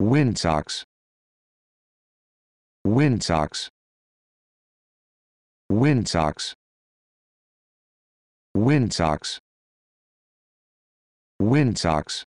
socks. Wind socks. Wind socks.